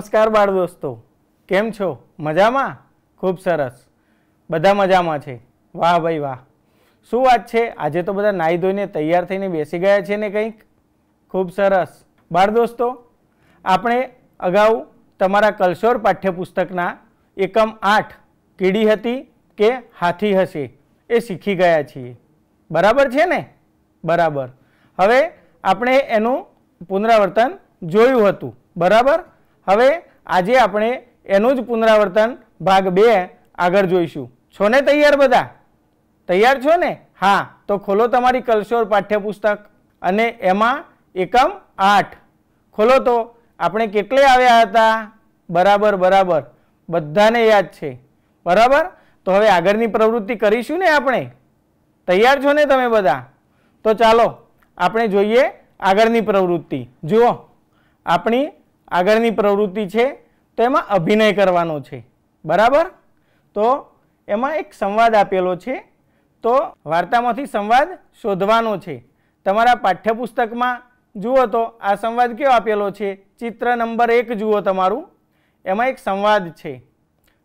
નમસ્કાર બાળ દોસ્તો કેમ છો મજામાં ખૂબ સરસ બધા મજામાં છે વાહ ભાઈ વાહ શું વાત છે આજે તો બધા નાહી ધોઈને તૈયાર થઈને બેસી ગયા છે ને કંઈક ખૂબ સરસ બાળ દોસ્તો આપણે અગાઉ તમારા કલશોર પાઠ્યપુસ્તકના એકમ આઠ કીડી હતી કે હાથી હશે એ શીખી ગયા છીએ બરાબર છે ને બરાબર હવે આપણે એનું પુનરાવર્તન જોયું હતું બરાબર હવે આજે આપણે એનું જ પુનરાવર્તન ભાગ બે આગળ જોઈશું છો ને તૈયાર બધા તૈયાર છો ને હા તો ખોલો તમારી કલશોર પાઠ્યપુસ્તક અને એમાં એકમ આઠ ખોલો તો આપણે કેટલે આવ્યા હતા બરાબર બરાબર બધાને યાદ છે બરાબર તો હવે આગળની પ્રવૃત્તિ કરીશું ને આપણે તૈયાર છો ને તમે બધા તો ચાલો આપણે જોઈએ આગળની પ્રવૃત્તિ જુઓ આપણી આગળની પ્રવૃત્તિ છે તો એમાં અભિનય કરવાનો છે બરાબર તો એમાં એક સંવાદ આપેલો છે તો વાર્તામાંથી સંવાદ શોધવાનો છે તમારા પાઠ્યપુસ્તકમાં જુઓ તો આ સંવાદ કયો આપેલો છે ચિત્ર નંબર એક જુઓ તમારું એમાં એક સંવાદ છે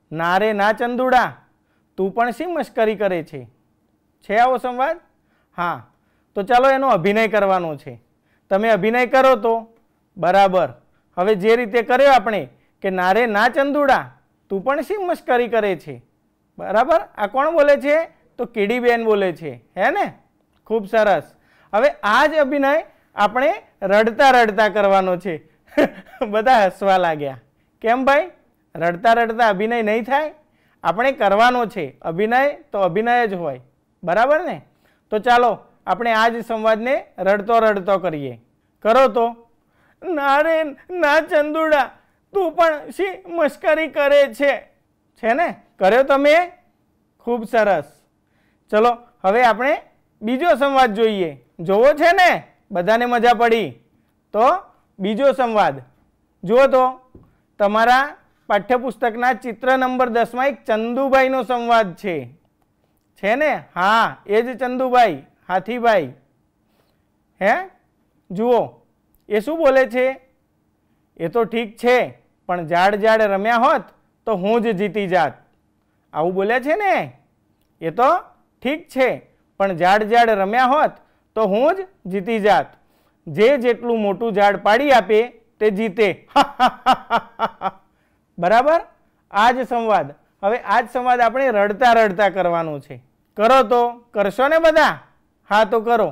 નારે ના ચંદુડા તું પણ શી મશ્કરી કરે છે છે આવો સંવાદ હા તો ચાલો એનો અભિનય કરવાનો છે તમે અભિનય કરો તો બરાબર હવે જે રીતે કર્યો આપણે કે નારે ના ચંદુડા તું પણ શી મશ્કરી કરે છે બરાબર આ કોણ બોલે છે તો કીડીબેન બોલે છે હે ને ખૂબ સરસ હવે આ જ અભિનય આપણે રડતા રડતા કરવાનો છે બધા હસવા લાગ્યા કેમ ભાઈ રડતા રડતા અભિનય નહીં થાય આપણે કરવાનો છે અભિનય તો અભિનય જ હોય બરાબર ને તો ચાલો આપણે આ જ સંવાદને રડતો રડતો કરીએ કરો તો ના રે ના ચંદુડા તું પણ શી મશ્કરી કરે છે છે ને કર્યો તમે ખૂબ સરસ ચલો હવે આપણે બીજો સંવાદ જોઈએ જોવો છે ને બધાને મજા પડી તો બીજો સંવાદ જુઓ તો તમારા પાઠ્યપુસ્તકના ચિત્ર નંબર દસમાં એક ચંદુભાઈનો સંવાદ છે છે ને હા એ જ ચંદુભાઈ હાથીભાઈ હે જુઓ એ શું બોલે છે એ તો ઠીક છે પણ ઝાડ જાડ રમ્યા હોત તો હું જ જીતી જાત આવું બોલ્યા છે ને એ તો ઠીક છે પણ ઝાડ જાડ રમ્યા હોત તો હું જ જીતી જાત જે જેટલું મોટું ઝાડ પાડી આપે તે જીતે બરાબર આ જ સંવાદ હવે આ જ સંવાદ આપણે રડતા રડતા કરવાનો છે કરો તો કરશો ને બધા હા તો કરો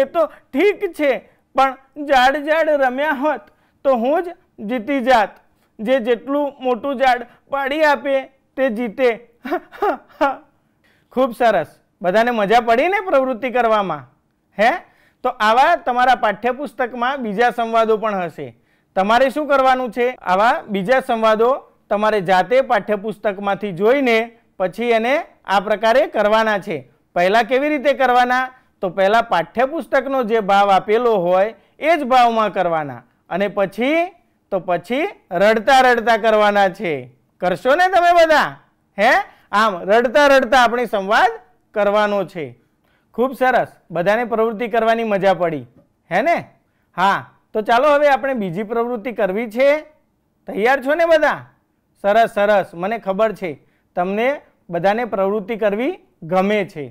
એ તો ઠીક છે પણ ઝાડ ઝાડ રમ્યા હોત તો હું જ જીતી જાત જે જેટલું મોટું ઝાડ પાડી આપે તે જીતે ખૂબ સરસ બધાને મજા પડી ને પ્રવૃત્તિ કરવામાં હે તો આવા તમારા પાઠ્યપુસ્તકમાં બીજા સંવાદો પણ હશે તમારે શું કરવાનું છે આવા બીજા સંવાદો તમારે જાતે પાઠ્યપુસ્તકમાંથી જોઈને પછી એને આ પ્રકારે કરવાના છે પહેલાં કેવી રીતે કરવાના તો પહેલાં પાઠ્યપુસ્તકનો જે ભાવ આપેલો હોય એ જ ભાવમાં કરવાના અને પછી તો પછી રડતા રડતા કરવાના છે કરશો ને તમે બધા હે આમ રડતા રડતા આપણે સંવાદ કરવાનો છે ખૂબ સરસ બધાને પ્રવૃત્તિ કરવાની મજા પડી હે ને હા તો ચાલો હવે આપણે બીજી પ્રવૃત્તિ કરવી છે તૈયાર છો ને બધા સરસ સરસ મને ખબર છે તમને બધાને પ્રવૃત્તિ કરવી ગમે છે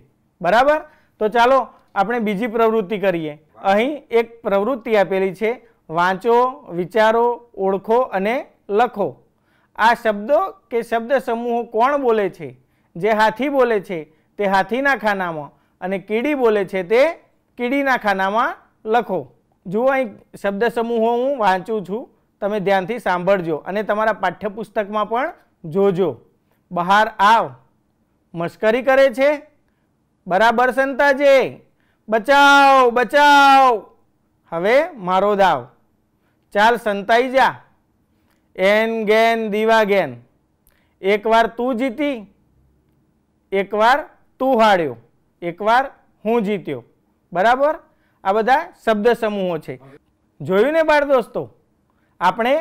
બરાબર તો ચાલો આપણે બીજી પ્રવૃત્તિ કરીએ અહીં એક પ્રવૃત્તિ આપેલી છે વાંચો વિચારો ઓળખો અને લખો આ શબ્દો કે શબ્દ સમૂહો કોણ બોલે છે જે હાથી બોલે છે તે હાથીના ખાનામાં અને કીડી બોલે છે તે કીડીના ખાનામાં લખો જુઓ અહીં શબ્દ સમૂહો હું વાંચું છું તમે ધ્યાનથી સાંભળજો અને તમારા પાઠ્યપુસ્તકમાં પણ જોજો બહાર આવ મશ્કરી કરે છે બરાબર સંતાજે બચાવ બચાવ હવે મારો દાવ ચાલ સંતાઈ જા એન ગેન દીવા ગેન એકવાર તું જીતી એકવાર તું હાડ્યો એકવાર હું જીત્યો બરાબર આ બધા શબ્દ સમૂહો છે જોયું ને બાળ દોસ્તો આપણે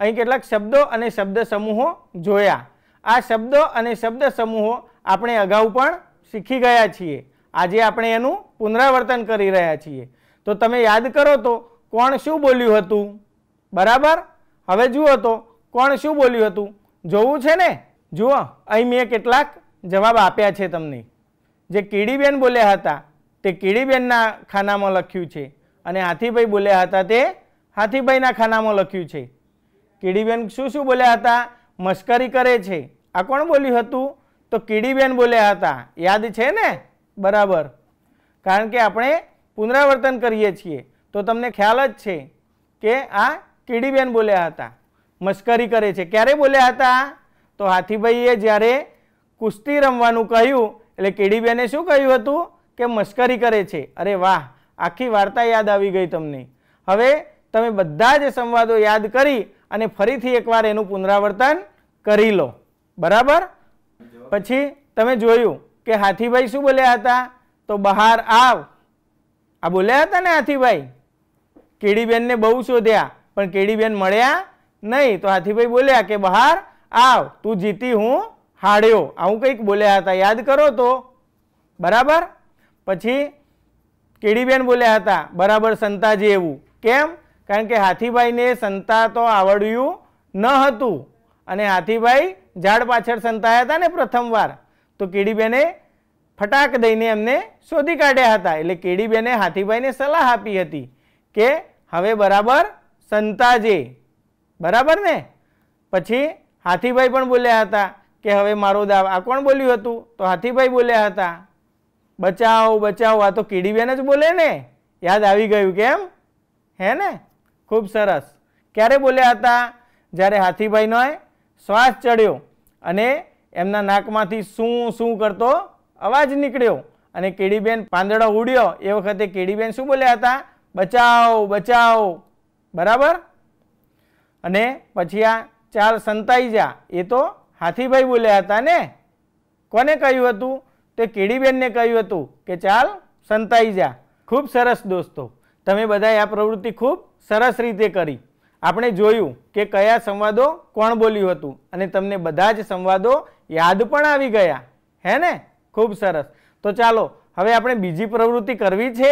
અહીં કેટલાક શબ્દો અને શબ્દ સમૂહો જોયા આ શબ્દો અને શબ્દ સમૂહો આપણે અગાઉ પણ શીખી ગયા છીએ આજે આપણે એનું પુનરાવર્તન કરી રહ્યા છીએ તો તમે યાદ કરો તો કોણ શું બોલ્યું હતું બરાબર હવે જુઓ તો કોણ શું બોલ્યું હતું જોવું છે ને જુઓ અહીં મેં કેટલાક જવાબ આપ્યા છે તમને જે કીડીબેન બોલ્યા હતા તે કીડીબેનના ખાનામાં લખ્યું છે અને હાથીભાઈ બોલ્યા હતા તે હાથીભાઈના ખાનામાં લખ્યું છે કીડીબેન શું શું બોલ્યા હતા મશ્કરી કરે છે આ કોણ બોલ્યું હતું તો કીડીબેન બોલ્યા હતા યાદ છે ને બરાબર કારણ કે આપણે પુનરાવર્તન કરીએ છીએ તો તમને ખ્યાલ જ છે કે આ કીડીબેન બોલ્યા હતા મશ્કરી કરે છે ક્યારે બોલ્યા હતા તો હાથીભાઈએ જ્યારે કુસ્તી રમવાનું કહ્યું એટલે કીડીબેને શું કહ્યું હતું કે મશ્કરી કરે છે અરે વાહ આખી વાર્તા યાદ આવી ગઈ તમને હવે તમે બધા જ સંવાદો યાદ કરી અને ફરીથી એકવાર એનું પુનરાવર્તન કરી લો બરાબર પછી તમે જોયું કે હાથીભાઈ શું બોલ્યા હતા તો બહાર આવ આ બોલ્યા હતા ને હાથીભાઈ કેડીબેનને બહુ શોધ્યા પણ કેડીબેન મળ્યા નહીં તો હાથીભાઈ બોલ્યા કે બહાર આવ તું જીતી હું હાડ્યો આવું કંઈક બોલ્યા હતા યાદ કરો તો બરાબર પછી કેડીબેન બોલ્યા હતા બરાબર સંતાજી એવું કેમ કારણ કે હાથીભાઈને સંતા તો આવડ્યું ન હતું અને હાથીભાઈ ઝાડ પાછળ સંતાયા હતા ને પ્રથમવાર તો કેડીબેને ફટાક દઈને એમને શોધી કાઢ્યા હતા એટલે કેડીબેને હાથીભાઈને સલાહ આપી હતી કે હવે બરાબર સંતાજે બરાબર ને પછી હાથીભાઈ પણ બોલ્યા હતા કે હવે મારો દાવ આ કોણ બોલ્યું હતું તો હાથીભાઈ બોલ્યા હતા બચાવો બચાવો આ તો કીડીબેન જ બોલે ને યાદ આવી ગયું કેમ હે ને ખૂબ સરસ ક્યારે બોલ્યા હતા જ્યારે હાથીભાઈનો શ્વાસ ચડ્યો અને એમના નાકમાંથી શું શું કરતો અવાજ નીકળ્યો અને કેડીબેન પાંદડો ઉડ્યો એ વખતે કેડીબેન શું બોલ્યા હતા બચાવ બચાવ બરાબર અને પછી આ ચાલ સંતાઈ જા એ તો હાથીભાઈ બોલ્યા હતા ને કોને કહ્યું હતું તે કેડીબેનને કહ્યું હતું કે ચાલ સંતાઈ જા ખૂબ સરસ દોસ્તો તમે બધાએ આ પ્રવૃત્તિ ખૂબ સરસ રીતે કરી આપણે જોયું કે કયા સંવાદો કોણ બોલ્યું હતું અને તમને બધા જ સંવાદો યાદ પણ આવી ગયા હે ને ખૂબ સરસ તો ચાલો હવે આપણે બીજી પ્રવૃત્તિ કરવી છે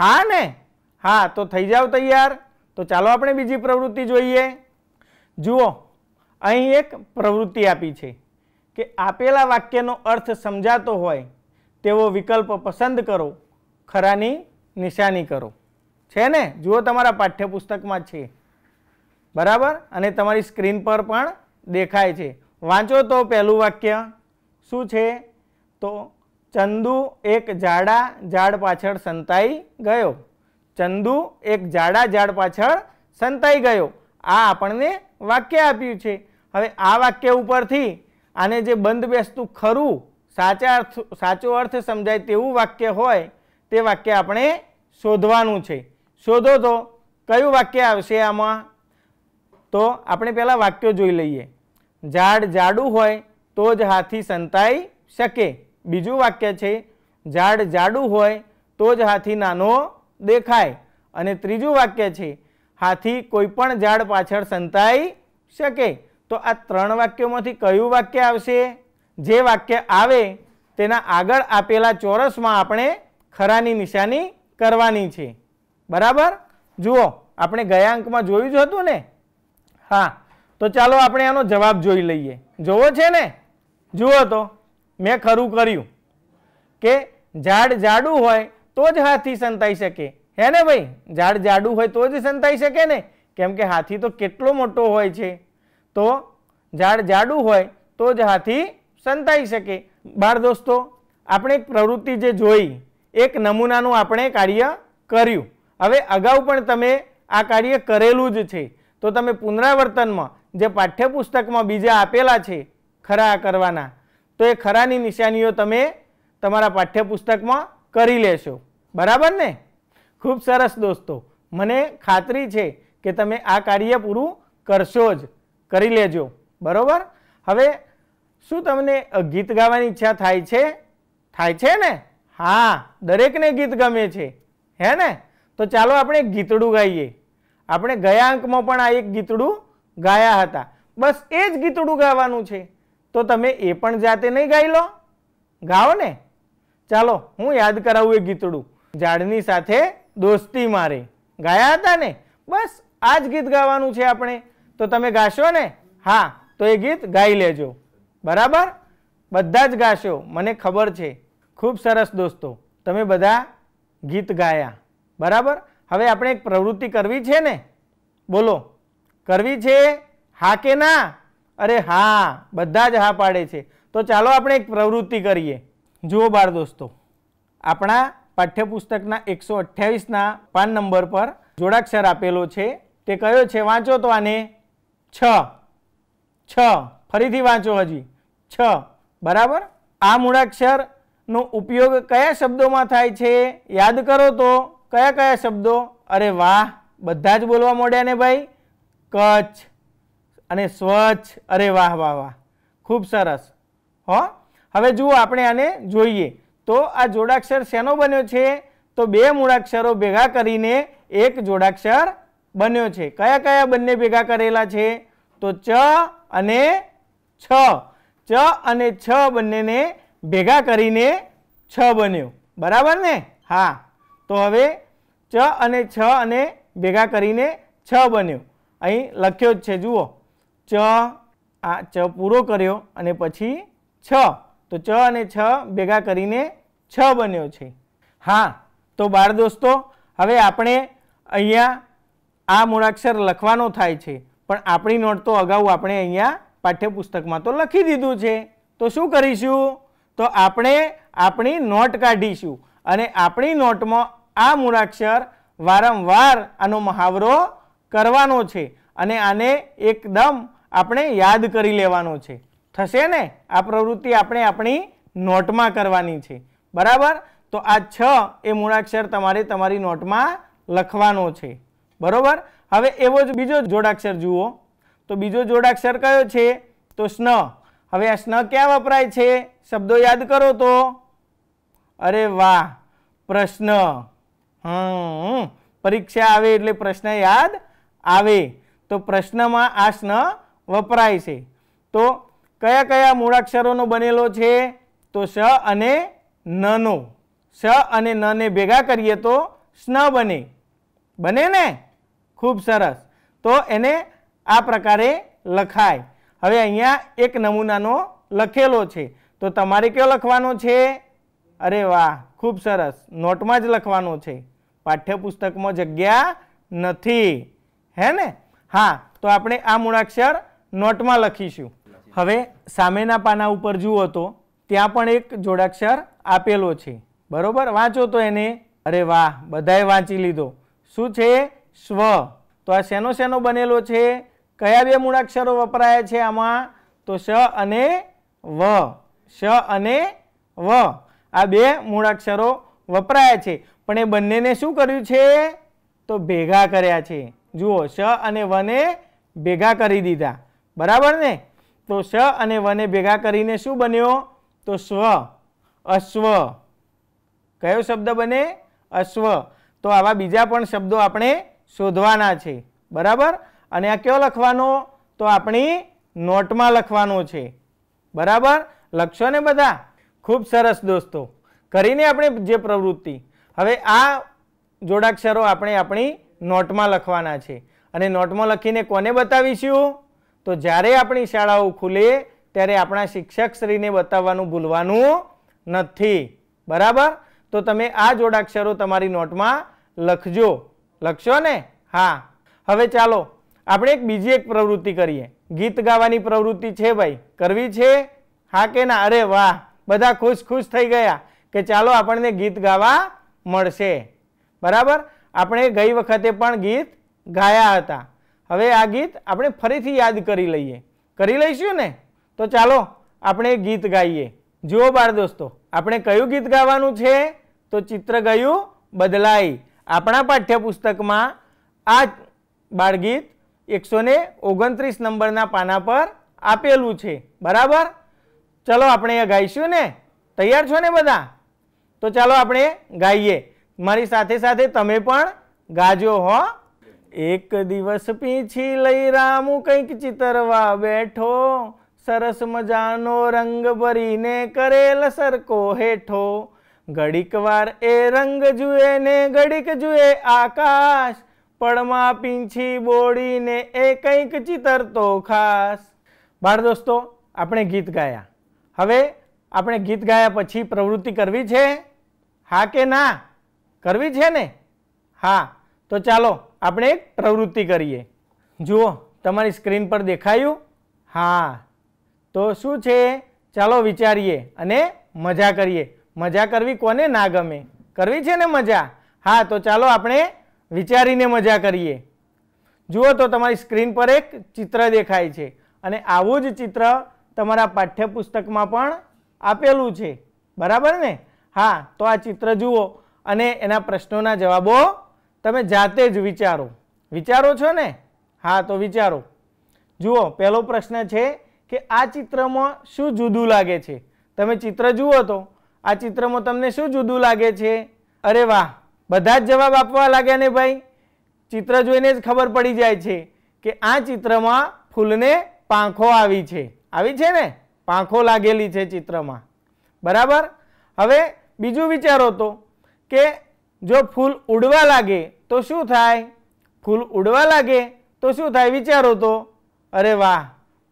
હા ને હા તો થઈ જાઓ તૈયાર તો ચાલો આપણે બીજી પ્રવૃત્તિ જોઈએ જુઓ અહીં એક પ્રવૃત્તિ આપી છે કે આપેલા વાક્યનો અર્થ સમજાતો હોય તેવો વિકલ્પ પસંદ કરો ખરાની નિશાની કરો છે ને જુઓ તમારા પાઠ્યપુસ્તકમાં છે બરાબર અને તમારી સ્ક્રીન પર પણ દેખાય છે વાંચો તો પહેલું વાક્ય શું છે તો ચંદુ એક જાડા ઝાડ પાછળ સંતાઈ ગયો ચંદુ એક જાડા ઝાડ પાછળ સંતાઈ ગયો આ આપણને વાક્ય આપ્યું છે હવે આ વાક્ય ઉપરથી આને જે બંધ બેસતું ખરું સાચા અર્થ સાચો અર્થ સમજાય તેવું વાક્ય હોય તે વાક્ય આપણે શોધવાનું છે શોધો તો કયું વાક્ય આવશે આમાં તો આપણે પહેલાં વાક્યો જોઈ લઈએ ઝાડ જાડું હોય તો જ હાથી સંતાઈ શકે બીજું વાક્ય છે ઝાડ જાડું હોય તો જ હાથી નાનો દેખાય અને ત્રીજું વાક્ય છે હાથી કોઈ પણ ઝાડ પાછળ સંતાઈ શકે તો આ ત્રણ વાક્યોમાંથી કયું વાક્ય આવશે જે વાક્ય આવે તેના આગળ આપેલા ચોરસમાં આપણે ખરાની નિશાની કરવાની છે બરાબર જુઓ આપણે ગયા અંકમાં જોયું જ હતું ને હા તો ચાલો આપણે આનો જવાબ જોઈ લઈએ જોવો છે ને જુઓ તો મેં ખરું કર્યું કે ઝાડ જાડું હોય તો જ હાથી સંતાઈ શકે હે ને ભાઈ ઝાડ જાડું હોય તો જ સંતાઈ શકે ને કેમ કે હાથી તો કેટલો મોટો હોય છે તો ઝાડ જાડું હોય તો જ હાથી સંતાઈ શકે બાળ દોસ્તો આપણે એક પ્રવૃત્તિ જે જોઈ એક નમૂનાનું આપણે કાર્ય કર્યું હવે અગાઉ પણ તમે આ કાર્ય કરેલું જ છે તો તમે પુનરાવર્તનમાં જે પાઠ્યપુસ્તકમાં બીજા આપેલા છે ખરા કરવાના તો એ ખરાની નિશાનીઓ તમે તમારા પાઠ્યપુસ્તકમાં કરી લેશો બરાબર ને ખૂબ સરસ દોસ્તો મને ખાતરી છે કે તમે આ કાર્ય પૂરું કરશો જ કરી લેજો બરાબર હવે શું તમને ગીત ગાવાની ઈચ્છા થાય છે થાય છે ને હા દરેકને ગીત ગમે છે હે ને તો ચાલો આપણે ગીતડું ગાઈએ આપણે ગયા અંકમાં પણ આ એક ગીતડું ગાયા હતા બસ એ જ ગીતડું ગાવાનું છે તો તમે એ પણ જાતે નહીં ગાઈ લો ગાઓ ને ચાલો હું યાદ કરાવું એ ગીતડું ઝાડની સાથે દોસ્તી મારે ગાયા હતા ને બસ આ જ ગીત ગાવાનું છે આપણે તો તમે ગાશો ને હા તો એ ગીત ગાઈ લેજો બરાબર બધા જ ગાશો મને ખબર છે ખૂબ સરસ દોસ્તો તમે બધા ગીત ગાયા બરાબર હવે આપણે એક પ્રવૃત્તિ કરવી છે ને બોલો કરવી છે હા કે ના અરે હા બધા જ હા પાડે છે તો ચાલો આપણે એક પ્રવૃત્તિ કરીએ જુઓ બાળ દોસ્તો આપણા પાઠ્યપુસ્તકના એકસો અઠ્યાવીસના પાન નંબર પર જોડાક્ષર આપેલો છે તે કયો છે વાંચો તો આને છ છ ફરીથી વાંચો હજી છ બરાબર આ મૂળાક્ષરનો ઉપયોગ કયા શબ્દોમાં થાય છે યાદ કરો તો કયા કયા શબ્દો અરે વાહ બધા જ બોલવા મોડ્યા ને ભાઈ કચ્છ અને સ્વચ્છ અરે વાહ વાહ વાહ ખૂબ સરસ હો હવે જુઓ આપણે આને જોઈએ તો આ જોડાક્ષર શેનો બન્યો છે તો બે મૂળાક્ષરો ભેગા કરીને એક જોડાક્ષર બન્યો છે કયા કયા બંને ભેગા કરેલા છે તો ચ અને છ ચ અને છ બંનેને ભેગા કરીને છ બન્યો બરાબર ને હા તો હવે ચ અને છ અને ભેગા કરીને છ બન્યો અહીં લખ્યો જ છે જુઓ ચ આ ચ પૂરો કર્યો અને પછી છ તો ચ અને છ ભેગા કરીને છ બન્યો છે હા તો બાળ દોસ્તો હવે આપણે અહીંયા આ મૂળાક્ષર લખવાનો થાય છે પણ આપણી નોટ તો અગાઉ આપણે અહીંયા પાઠ્યપુસ્તકમાં તો લખી દીધું છે તો શું કરીશું તો આપણે આપણી નોટ કાઢીશું અને આપણી નોટમાં આ મૂળાક્ષર વારંવાર આનો મહાવરો કરવાનો છે અને આને એકદમ આપણે યાદ કરી લેવાનો છે થશે ને આ પ્રવૃત્તિ આપણે આપણી નોટમાં કરવાની છે બરાબર તો આ છ એ મૂળાક્ષર તમારે તમારી નોટમાં લખવાનો છે બરાબર હવે એવો જ બીજો જોડાક્ષર જુઓ તો બીજો જોડાક્ષર કયો છે તો સ્ન હવે આ સ્ન ક્યાં વપરાય છે શબ્દો યાદ કરો તો અરે વાહ પ્રશ્ન હમ પરીક્ષા આવે એટલે પ્રશ્ન યાદ આવે તો પ્રશ્નમાં આ સ્ન વપરાય છે તો કયા કયા મૂળાક્ષરોનો બનેલો છે તો સ અને નનો સ અને નને ભેગા કરીએ તો સ્ન બને બને ને ખૂબ સરસ તો એને આ પ્રકારે લખાય હવે અહીંયા એક નમૂનાનો લખેલો છે તો તમારે કયો લખવાનો છે અરે વાહ ખૂબ સરસ નોટમાં જ લખવાનો છે પાઠ્યપુસ્તકમાં જગ્યા નથી હે ને હા તો આપણે આ મૂળાક્ષર નોટમાં લખીશું હવે સામેના પાના ઉપર જુઓ તો ત્યાં પણ એક જોડાક્ષર આપેલો છે બરોબર વાંચો તો એને અરે વાહ બધાએ વાંચી લીધો શું છે સ્વ તો આ શેનો શેનો બનેલો છે કયા બે મૂળાક્ષરો વપરાયા છે આમાં તો શ અને વ શ અને વ આ બે મૂળાક્ષરો વપરાયા છે પણ એ બંનેને શું કર્યું છે તો ભેગા કર્યા છે જુઓ શ અને વને ભેગા કરી દીધા બરાબર ને તો શ અને વને ભેગા કરીને શું બન્યો તો સ્વ અશ્વ કયો શબ્દ બને અશ્વ તો આવા બીજા પણ શબ્દો આપણે શોધવાના છે બરાબર અને આ કયો લખવાનો તો આપણી નોટમાં લખવાનો છે બરાબર લખશો ને બધા ખૂબ સરસ દોસ્તો કરીને આપણે જે પ્રવૃત્તિ હવે આ જોડાક્ષરો આપણે આપણી નોટમાં લખવાના છે અને નોટમાં લખીને કોને બતાવીશું તો જ્યારે આપણી શાળાઓ ખુલે ત્યારે આપણા શિક્ષકશ્રીને બતાવવાનું ભૂલવાનું નથી બરાબર તો તમે આ જોડાક્ષરો તમારી નોટમાં લખજો લખશો ને હા હવે ચાલો આપણે એક બીજી એક પ્રવૃત્તિ કરીએ ગીત ગાવાની પ્રવૃત્તિ છે ભાઈ કરવી છે હા કે ના અરે વાહ બધા ખુશ ખુશ થઈ ગયા કે ચાલો આપણને ગીત ગાવા મળશે બરાબર આપણે ગઈ વખતે પણ ગીત ગાયા હતા હવે આ ગીત આપણે ફરીથી યાદ કરી લઈએ કરી લઈશું ને તો ચાલો આપણે ગીત ગાઈએ જુઓ બાળ દોસ્તો આપણે કયું ગીત ગાવાનું છે તો ચિત્ર ગયું બદલાઈ આપણા પાઠ્યપુસ્તકમાં આ બાળગીત એકસો ને ઓગણત્રીસ નંબરના પાના પર આપેલું છે બરાબર ચલો આપણે એ ગાઈશું ને તૈયાર છો ને બધા તો ચાલો આપણે ગાઈએ મારી સાથે સાથે તમે પણ ગાજો હો એક દિવસ પીછી લઈ રામુ કંઈક ચિતરવા બેઠો સરસ મજાનો રંગ ભરીને કરેલ સરકો હેઠો ઘડીક વાર એ રંગ જુએ ને ઘડીક જુએ આકાશ પડમાં પીંછી બોડીને એ કંઈક ચિતરતો ખાસ બાળ દોસ્તો આપણે ગીત ગાયા હવે આપણે ગીત ગાયા પછી પ્રવૃત્તિ કરવી છે હા કે ના કરવી છે ને હા તો ચાલો આપણે એક પ્રવૃત્તિ કરીએ જુઓ તમારી સ્ક્રીન પર દેખાયું હા તો શું છે ચાલો વિચારીએ અને મજા કરીએ મજા કરવી કોને ના ગમે કરવી છે ને મજા હા તો ચાલો આપણે વિચારીને મજા કરીએ જુઓ તો તમારી સ્ક્રીન પર એક ચિત્ર દેખાય છે અને આવું જ ચિત્ર તમારા પાઠ્યપુસ્તકમાં પણ આપેલું છે બરાબર ને હા તો આ ચિત્ર જુઓ અને એના પ્રશ્નોના જવાબો તમે જાતે જ વિચારો વિચારો છો ને હા તો વિચારો જુઓ પહેલો પ્રશ્ન છે કે આ ચિત્રમાં શું જુદું લાગે છે તમે ચિત્ર જુઓ તો આ ચિત્રમાં તમને શું જુદું લાગે છે અરે વાહ બધા જ જવાબ આપવા લાગ્યા ને ભાઈ ચિત્ર જોઈને જ ખબર પડી જાય છે કે આ ચિત્રમાં ફૂલને પાંખો આવી છે આવી છે ને પાંખો લાગેલી છે ચિત્રમાં બરાબર હવે બીજું વિચારો તો કે જો ફૂલ ઉડવા લાગે તો શું થાય ફૂલ ઉડવા લાગે તો શું થાય વિચારો તો અરે વાહ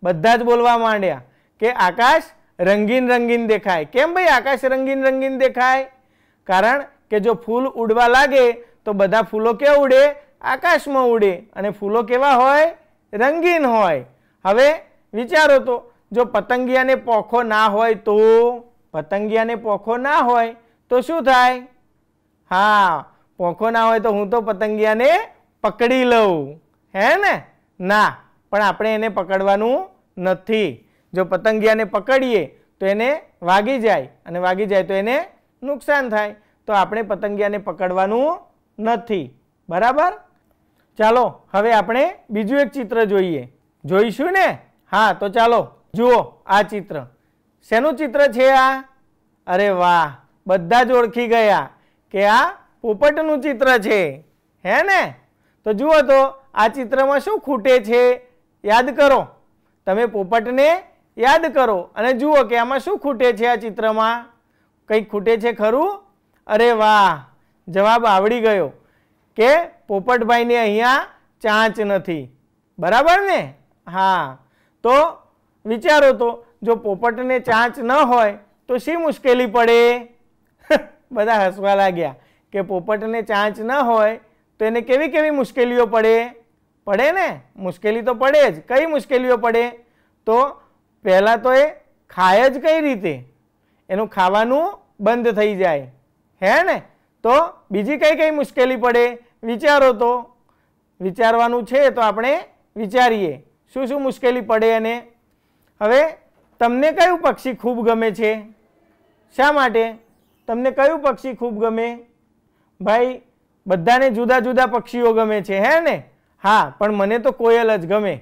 બધા જ બોલવા માંડ્યા કે આકાશ રંગીન રંગીન દેખાય કેમ ભાઈ આકાશ રંગીન રંગીન દેખાય કારણ કે જો ફૂલ ઉડવા લાગે તો બધા ફૂલો ક્યાં ઉડે આકાશમાં ઉડે અને ફૂલો કેવા હોય રંગીન હોય હવે વિચારો તો જો પતંગિયાને પોખો ના હોય તો પતંગિયાને પોખો ના હોય તો શું થાય હા પોંખો ના હોય તો હું તો પતંગિયાને પકડી લઉં હે ને ના પણ આપણે એને પકડવાનું નથી જો પતંગિયાને પકડીએ તો એને વાગી જાય અને વાગી જાય તો એને નુકસાન થાય તો આપણે પતંગિયાને પકડવાનું નથી બરાબર ચાલો હવે આપણે બીજું એક ચિત્ર જોઈએ જોઈશું ને હા તો ચાલો જુઓ આ ચિત્ર શેનું ચિત્ર છે આ અરે વાહ બધા જ ઓળખી ગયા કે આ પોપટનું ચિત્ર છે હે ને તો જુઓ તો આ ચિત્રમાં શું ખૂટે છે યાદ કરો તમે પોપટને યાદ કરો અને જુઓ કે આમાં શું ખૂટે છે આ ચિત્રમાં કંઈક ખૂટે છે ખરું અરે વાહ જવાબ આવડી ગયો કે પોપટભાઈને અહીંયા ચાંચ નથી બરાબર ને હા તો વિચારો તો જો પોપટને ચાંચ ન હોય તો શી મુશ્કેલી પડે બધા હસવા લાગ્યા કે પોપટને ચાંચ ન હોય તો એને કેવી કેવી મુશ્કેલીઓ પડે પડે ને મુશ્કેલી તો પડે જ કઈ મુશ્કેલીઓ પડે તો પહેલાં તો એ ખાય જ કઈ રીતે એનું ખાવાનું બંધ થઈ જાય હે ને તો બીજી કઈ કઈ મુશ્કેલી પડે વિચારો તો વિચારવાનું છે તો આપણે વિચારીએ શું શું મુશ્કેલી પડે એને હવે તમને કયું પક્ષી ખૂબ ગમે છે શા માટે તમને કયું પક્ષી ખૂબ ગમે ભાઈ બધાને જુદા જુદા પક્ષીઓ ગમે છે હે ને હા પણ મને તો કોયલ જ ગમે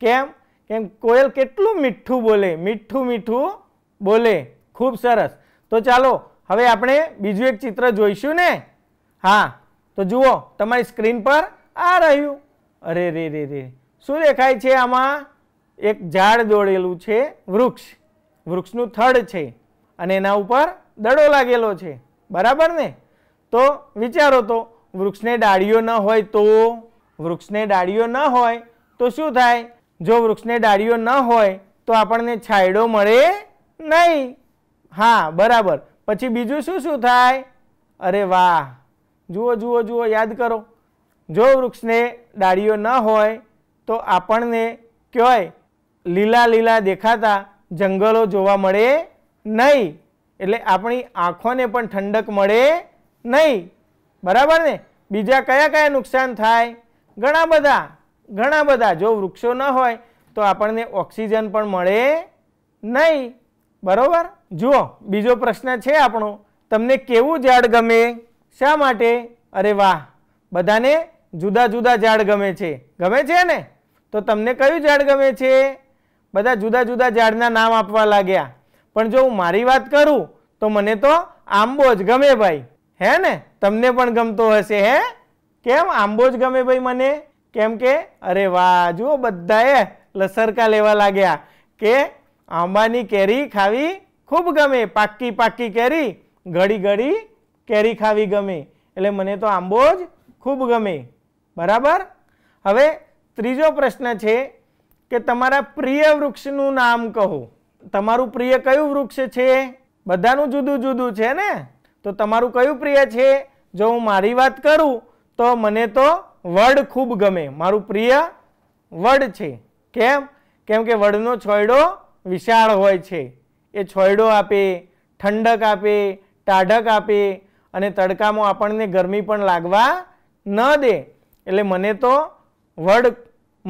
કેમ કેમ કોયલ કેટલું મીઠું બોલે મીઠું મીઠું બોલે ખૂબ સરસ તો ચાલો હવે આપણે બીજું એક ચિત્ર જોઈશું ને હા તો જુઓ તમારી સ્ક્રીન પર આ રહ્યું અરે રે રે રે શું દેખાય છે આમાં એક ઝાડ દોડેલું છે વૃક્ષ વૃક્ષનું થડ છે અને એના ઉપર દડો લાગેલો છે બરાબર ને તો વિચારો તો વૃક્ષને ડાળીઓ ન હોય તો વૃક્ષને ડાળીઓ ન હોય તો શું થાય જો વૃક્ષને ડાળીઓ ન હોય તો આપણને છાંયડો મળે નહીં હા બરાબર પછી બીજું શું શું થાય અરે વાહ જુઓ જુઓ જુઓ યાદ કરો જો વૃક્ષને ડાળીઓ ન હોય તો આપણને કહેવાય લીલા લીલા દેખાતા જંગલો જોવા મળે નહીં એટલે આપણી આંખોને પણ ઠંડક મળે નહીં બરાબર ને બીજા કયા કયા નુકસાન થાય ઘણા બધા ઘણા બધા જો વૃક્ષો ન હોય તો આપણને ઓક્સિજન પણ મળે નહીં બરાબર જુઓ બીજો પ્રશ્ન છે આપણો તમને કેવું ઝાડ ગમે શા માટે અરે વાહ બધાને જુદા જુદા ઝાડ ગમે છે ગમે છે ને તો તમને કયું ઝાડ ગમે છે બધા જુદા જુદા ઝાડના નામ આપવા લાગ્યા પણ જો હું મારી વાત કરું તો મને તો આંબો જ ગમે ભાઈ હે ને તમને પણ ગમતો હશે હે કેમ આંબો જ ગમે ભાઈ મને કેમ કે અરે વાહ જુઓ બધાએ લસરકા લેવા લાગ્યા કે આંબાની કેરી ખાવી ખૂબ ગમે પાકી પાકી કેરી ઘડી ઘડી કેરી ખાવી ગમે એટલે મને તો આંબો જ ખૂબ ગમે બરાબર હવે ત્રીજો પ્રશ્ન છે કે તમારા પ્રિય વૃક્ષનું નામ કહો તમારું પ્રિય કયું વૃક્ષ છે બધાનું જુદું જુદું છે ને તો તમારું કયું પ્રિય છે જો હું મારી વાત કરું તો મને તો વડ ખૂબ ગમે મારું પ્રિય વડ છે કેમ કેમ કે વડનો છોયડો વિશાળ હોય છે એ છોયડો આપે ઠંડક આપે ટાઢક આપે અને તડકામાં આપણને ગરમી પણ લાગવા ન દે એટલે મને તો વડ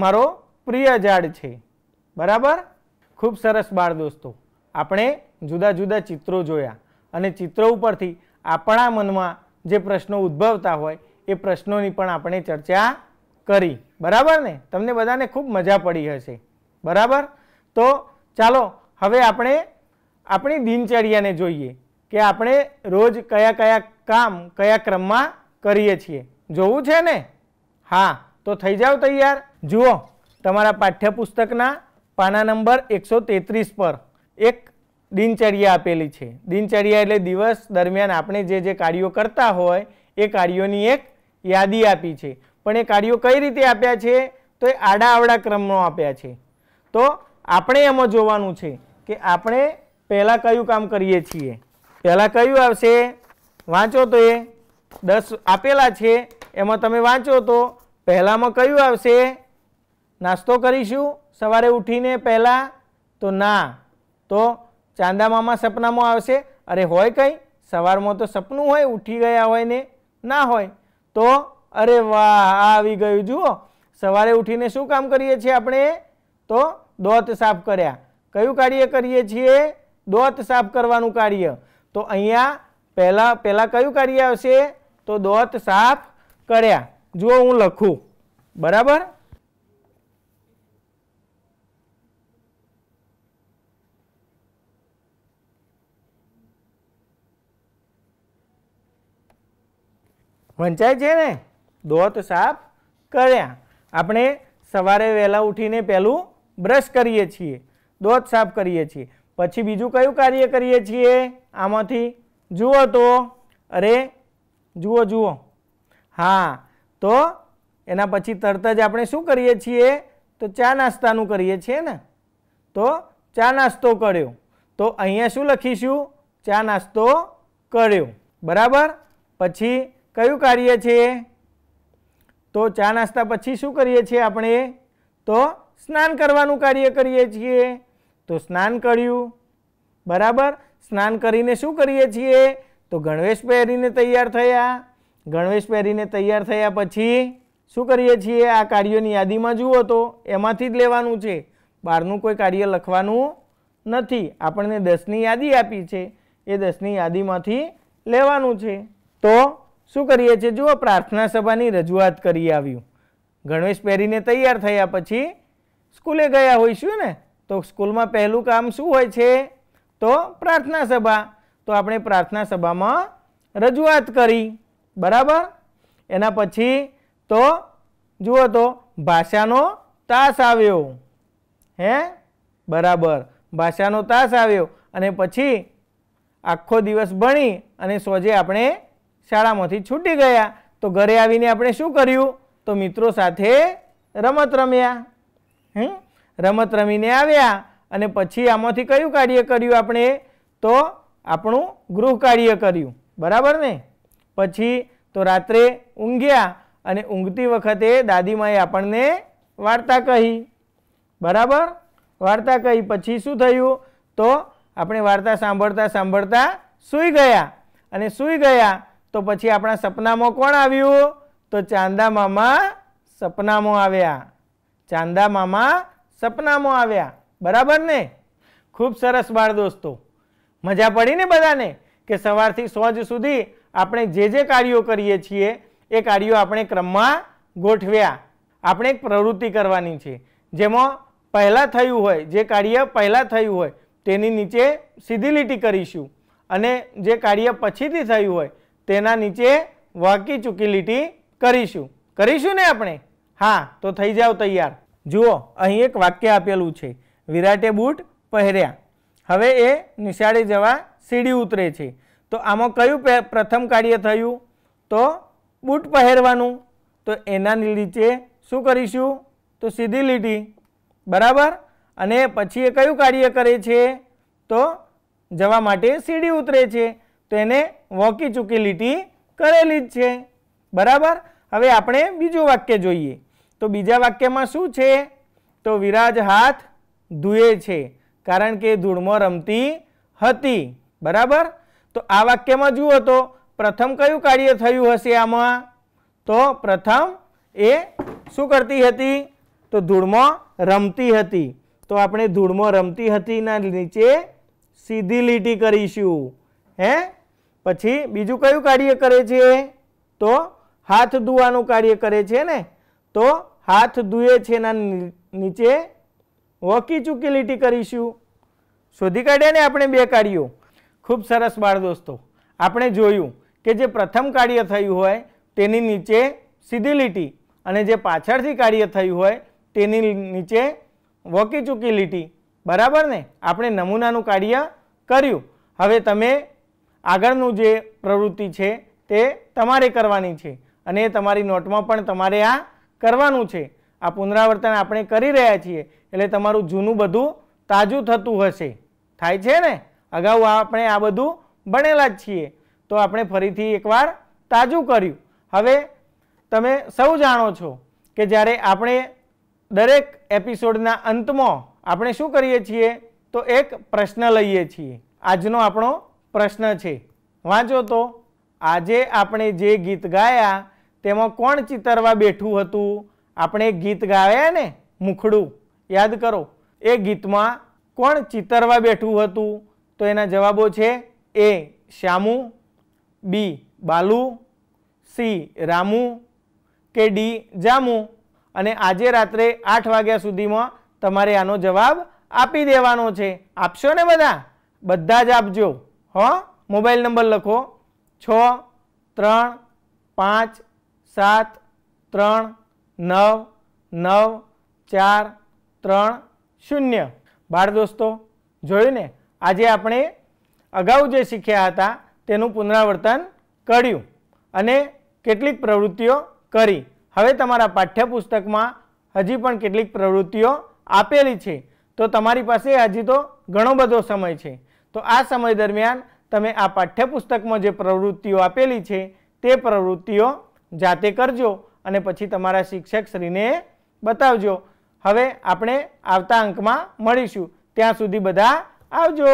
મારો પ્રિય ઝાડ છે બરાબર ખૂબ સરસ બાળ દોસ્તો આપણે જુદા જુદા ચિત્રો જોયા અને ચિત્રો ઉપરથી આપણા મનમાં જે પ્રશ્નો ઉદ્ભવતા હોય એ પ્રશ્નોની પણ આપણે ચર્ચા કરી બરાબર ને તમને બધાને ખૂબ મજા પડી હશે બરાબર તો ચાલો હવે આપણે આપણી દિનચર્યાને જોઈએ કે આપણે રોજ કયા કયા કામ કયા ક્રમમાં કરીએ છીએ જોવું છે ને હા તો થઈ જાઓ તૈયાર જુઓ તમારા પાઠ્યપુસ્તકના પાના નંબર એકસો તેત્રીસ પર એક દિનચર્યા આપેલી છે દિનચર્યા એટલે દિવસ દરમિયાન આપણે જે જે કાર્યો કરતા હોય એ કાર્યોની એક યાદી આપી છે પણ એ કાર્યો કઈ રીતે આપ્યા છે તો એ આડા આવડા ક્રમનો આપ્યા છે તો આપણે એમાં જોવાનું છે કે આપણે પહેલાં કયું કામ કરીએ છીએ પહેલાં કયું આવશે વાંચો તો એ દસ આપેલા છે એમાં તમે વાંચો તો પહેલાંમાં કયું આવશે નાસ્તો કરીશું સવારે ઉઠીને પહેલાં તો ના તો ચાંદા મામા સપનામાં આવશે અરે હોય કંઈ સવારમાં તો સપનું હોય ઉઠી ગયા હોય ને ના હોય તો અરે વાહ આવી ગયું જુઓ સવારે ઉઠીને શું કામ કરીએ છીએ આપણે તો દોત સાફ કર્યા કયું કાર્ય કરીએ છીએ દોત સાફ કરવાનું કાર્ય તો અહીંયા પહેલાં પહેલાં કયું કાર્ય આવશે તો દોત સાફ કર્યા જુઓ હું લખું બરાબર વંચાય છે ને દોત સાફ કર્યા આપણે સવારે વહેલા ઉઠીને પહેલું બ્રશ કરીએ છીએ દોત સાફ કરીએ છીએ પછી બીજું કયું કાર્ય કરીએ છીએ આમાંથી જુઓ તો અરે જુઓ જુઓ હા તો એના પછી તરત જ આપણે શું કરીએ છીએ તો ચા નાસ્તાનું કરીએ છીએ ને તો ચા નાસ્તો કર્યો તો અહીંયા શું લખીશું ચા નાસ્તો કર્યો બરાબર પછી કયું કાર્ય છે તો ચા નાસ્તા પછી શું કરીએ છીએ આપણે તો સ્નાન કરવાનું કાર્ય કરીએ છીએ તો સ્નાન કર્યું બરાબર સ્નાન કરીને શું કરીએ છીએ તો ગણવેશ પહેરીને તૈયાર થયા ગણવેશ પહેરીને તૈયાર થયા પછી શું કરીએ છીએ આ કાર્યોની યાદીમાં જુઓ તો એમાંથી જ લેવાનું છે બહારનું કોઈ કાર્ય લખવાનું નથી આપણને દસની યાદી આપી છે એ દસની યાદીમાંથી લેવાનું છે તો શું કરીએ છીએ જુઓ પ્રાર્થના સભાની રજૂઆત કરી આવ્યું ગણવેશ પહેરીને તૈયાર થયા પછી સ્કૂલે ગયા હોઈશું ને તો સ્કૂલમાં પહેલું કામ શું હોય છે તો પ્રાર્થના સભા તો આપણે પ્રાર્થના સભામાં રજૂઆત કરી બરાબર એના પછી તો જુઓ તો ભાષાનો તાસ આવ્યો હે બરાબર ભાષાનો તાસ આવ્યો અને પછી આખો દિવસ ભણી અને સોજે આપણે શાળામાંથી છૂટી ગયા તો ઘરે આવીને આપણે શું કર્યું તો મિત્રો સાથે રમત રમ્યા હમ રમત રમીને આવ્યા અને પછી આમાંથી કયું કાર્ય કર્યું આપણે તો આપણું ગૃહ કાર્ય કર્યું બરાબર ને પછી તો રાત્રે ઊંઘ્યા અને ઊંઘતી વખતે દાદીમાએ આપણને વાર્તા કહી બરાબર વાર્તા કહી પછી શું થયું તો આપણે વાર્તા સાંભળતા સાંભળતા સૂઈ ગયા અને સૂઈ ગયા તો પછી આપણા સપનામાં કોણ આવ્યું તો ચાંદા મામા સપનામાં આવ્યા ચાંદા મામા સપનામાં આવ્યા બરાબર ને ખૂબ સરસ બાળ દોસ્તો મજા પડી ને બધાને કે સવારથી સોજ સુધી આપણે જે જે કાર્યો કરીએ છીએ એ કાર્યો આપણે ક્રમમાં ગોઠવ્યા આપણે એક પ્રવૃત્તિ કરવાની છે જેમાં પહેલાં થયું હોય જે કાર્ય પહેલાં થયું હોય તેની નીચે સીધી લીટી કરીશું અને જે કાર્ય પછીથી થયું હોય તેના નીચે વાંકી ચૂકી લીટી કરીશું કરીશું ને આપણે હા તો થઈ જાઓ તૈયાર જુઓ અહીં એક વાક્ય આપેલું છે વિરાટે બૂટ પહેર્યા હવે એ નિશાળે જવા સીડી ઉતરે છે તો આમાં કયું પ્રથમ કાર્ય થયું તો બૂટ પહેરવાનું તો એના નીચે શું કરીશું તો સીધી લીટી બરાબર અને પછી એ કયું કાર્ય કરે છે તો જવા માટે સીડી ઉતરે છે તો એને વોકી ચૂકી લીટી કરેલી જ છે બરાબર હવે આપણે બીજું વાક્ય જોઈએ તો બીજા વાક્યમાં શું છે તો વિરાજ હાથ ધુએ છે કારણ કે ધૂળમાં રમતી હતી બરાબર તો આ વાક્યમાં જુઓ તો પ્રથમ કયું કાર્ય થયું હશે આમાં તો પ્રથમ એ શું કરતી હતી તો ધૂળમાં રમતી હતી તો આપણે ધૂળમાં રમતી હતીના નીચે સીધી લીટી કરીશું હે પછી બીજું કયું કાર્ય કરે છે તો હાથ ધોવાનું કાર્ય કરે છે ને તો હાથ ધુએ છે એના નીચે વકી ચૂકી લીટી કરીશું શોધી કાઢ્યા ને આપણે બે કાર્યો ખૂબ સરસ બાળ દોસ્તો આપણે જોયું કે જે પ્રથમ કાર્ય થયું હોય તેની નીચે સીધી લીટી અને જે પાછળથી કાર્ય થયું હોય તેની નીચે વકી ચૂકી લીટી બરાબર ને આપણે નમૂનાનું કાર્ય કર્યું હવે તમે આગળનું જે પ્રવૃત્તિ છે તે તમારે કરવાની છે અને તમારી નોટમાં પણ તમારે આ કરવાનું છે આ પુનરાવર્તન આપણે કરી રહ્યા છીએ એટલે તમારું જૂનું બધું તાજું થતું હશે થાય છે ને અગાઉ આપણે આ બધું ભણેલા જ છીએ તો આપણે ફરીથી એકવાર તાજું કર્યું હવે તમે સૌ જાણો છો કે જ્યારે આપણે દરેક એપિસોડના અંતમાં આપણે શું કરીએ છીએ તો એક પ્રશ્ન લઈએ છીએ આજનો આપણો પ્રશ્ન છે વાંચો તો આજે આપણે જે ગીત ગાયા તેમાં કોણ ચિતરવા બેઠું હતું આપણે ગીત ગાયા ને મુખડું યાદ કરો એ ગીતમાં કોણ ચિતરવા બેઠું હતું તો એના જવાબો છે A Shyamu B Balu C Ramu કે ડી જામુ અને આજે રાત્રે આઠ વાગ્યા સુધીમાં તમારે આનો જવાબ આપી દેવાનો છે આપશો ને બધા બધા જ આપજો હો મોબાઈલ નંબર લખો છ ત્રણ પાંચ સાત ત્રણ નવ નવ ચાર ત્રણ શૂન્ય બાળ દોસ્તો જોયું ને આજે આપણે અગાઉ જે શીખ્યા હતા તેનું પુનરાવર્તન કર્યું અને કેટલીક પ્રવૃત્તિઓ કરી હવે તમારા પાઠ્યપુસ્તકમાં હજી પણ કેટલીક પ્રવૃત્તિઓ આપેલી છે તો તમારી પાસે હજી તો ઘણો બધો સમય છે તો આ સમય દરમિયાન તમે આ પાઠ્યપુસ્તકમાં જે પ્રવૃત્તિઓ આપેલી છે તે પ્રવૃત્તિઓ જાતે કરજો અને પછી તમારા શિક્ષકશ્રીને બતાવજો હવે આપણે આવતા અંકમાં મળીશું ત્યાં સુધી બધા આવજો